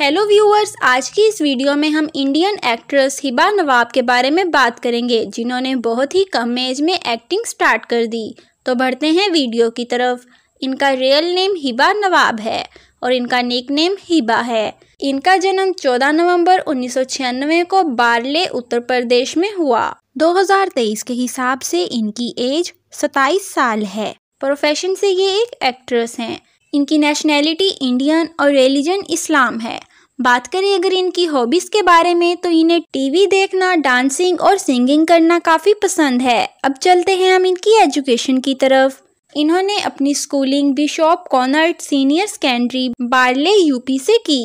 hello viewers आज की इस वीडियो में हम इंडियन एक्ट्रेस हिबा नवाब के बारे में बात करेंगे जिन्होंने बहुत ही कम एज में एक्टिंग स्टार्ट कर दी तो बढ़ते हैं वीडियो की तरफ इनका रियल नेम हिबा नवाब है और इनका निक नेम हिबा है इनका जन्म 14 नवंबर 1996 को बारले उत्तर प्रदेश में हुआ 2023 के हिसाब से इनकी एज 27 साल है प्रोफेशन से ये एक एक्ट्रेस हैं इनकी नेशनैलिटी इंडियन और रिलीजन इस्लाम है बात करें अगर इनकी हॉबीज़ के बारे में तो इन्हें टीवी देखना डांसिंग और सिंगिंग करना काफ़ी पसंद है अब चलते हैं हम इनकी एजुकेशन की तरफ इन्होंने अपनी schooling Bishop Conrad senior secondary Bareilly UP से की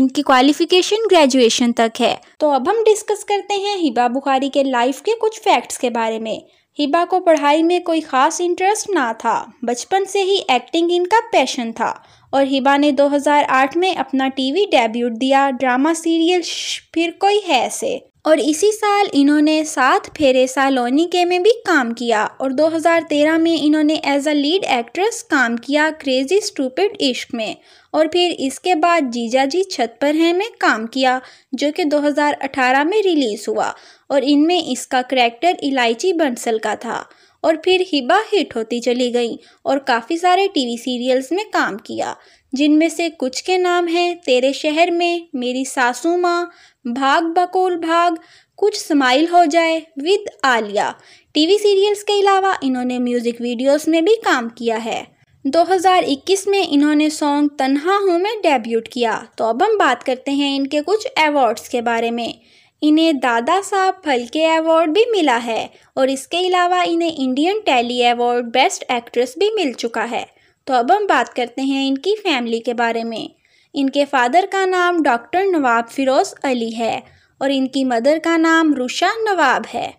इनकी क्वालिफिकेशन ग्रेजुएशन तक है तो अब हम डिस्कस करते हैं हिबा बुखारी के लाइफ के कुछ फैक्ट्स के बारे में हिबा को पढ़ाई में कोई ख़ास इंटरेस्ट ना था बचपन से ही एक्टिंग इनका पैशन था और हिबा ने 2008 में अपना टीवी डेब्यूट दिया ड्रामा सीरियल फिर कोई है से और इसी साल इन्होंने सात फेरे सालोनिके में भी काम किया और 2013 में इन्होंने एज अ लीड एक्ट्रेस काम किया क्रेजी स्टूपिड इश्क में और फिर इसके बाद जीजा जी छत पर हैं में काम किया जो कि 2018 में रिलीज़ हुआ और इनमें इसका करैक्टर इलायची बंसल का था और फिर हिबा हिट होती चली गई और काफ़ी सारे टीवी सीरियल्स में काम किया जिनमें से कुछ के नाम हैं तेरे शहर में मेरी सासू माँ भाग बकोल भाग कुछ स्माइल हो जाए विद आलिया टीवी सीरियल्स के अलावा इन्होंने म्यूज़िक वीडियोस में भी काम किया है 2021 में इन्होंने सॉन्ग तन्हा हूँ में डेब्यूट किया तो अब हम बात करते हैं इनके कुछ अवार्ड्स के बारे में इन्हें दादा साहब फलके अवार्ड भी मिला है और इसके अलावा इन्हें Indian telly award best actress भी मिल चुका है तो अब हम बात करते हैं इनकी फैमिली के बारे में इनके फादर का नाम डॉक्टर नवाब फिरोज अली है और इनकी मदर का नाम रुशा नवाब है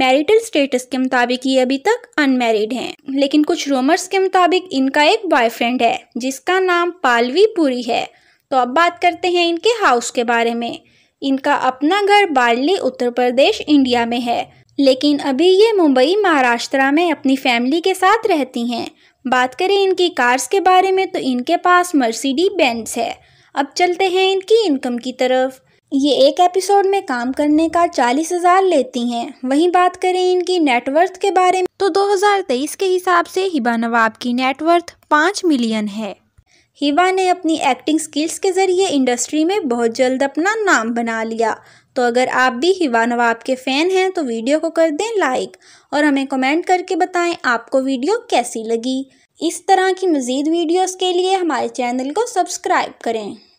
मैरिटल स्टेटस के मुताबिक ये अभी तक अनमैरिड हैं लेकिन कुछ रूमर्स के मुताबिक इनका एक बॉयफ्रेंड है जिसका नाम पालवी पुरी है तो अब बात करते हैं इनके हाउस के बारे में इनका अपना घर बाल्ली उत्तर प्रदेश इंडिया में है लेकिन अभी ये मुंबई महाराष्ट्र में अपनी फैमिली के साथ रहती हैं बात करें इनकी कार्स के बारे में तो इनके पास मर्सिडी बेंस है अब चलते हैं इनकी इनकम की तरफ ये एक एपिसोड में काम करने का चालीस हजार लेती हैं वहीं बात करें इनकी नेटवर्थ के बारे में तो 2023 के हिसाब से हिबा नवाब की नेटवर्थ पाँच मिलियन है हिवा ने अपनी एक्टिंग स्किल्स के ज़रिए इंडस्ट्री में बहुत जल्द अपना नाम बना लिया तो अगर आप भी हिवा नवाब के फ़ैन हैं तो वीडियो को कर दें लाइक और हमें कमेंट करके बताएं आपको वीडियो कैसी लगी इस तरह की मज़ीद वीडियोस के लिए हमारे चैनल को सब्सक्राइब करें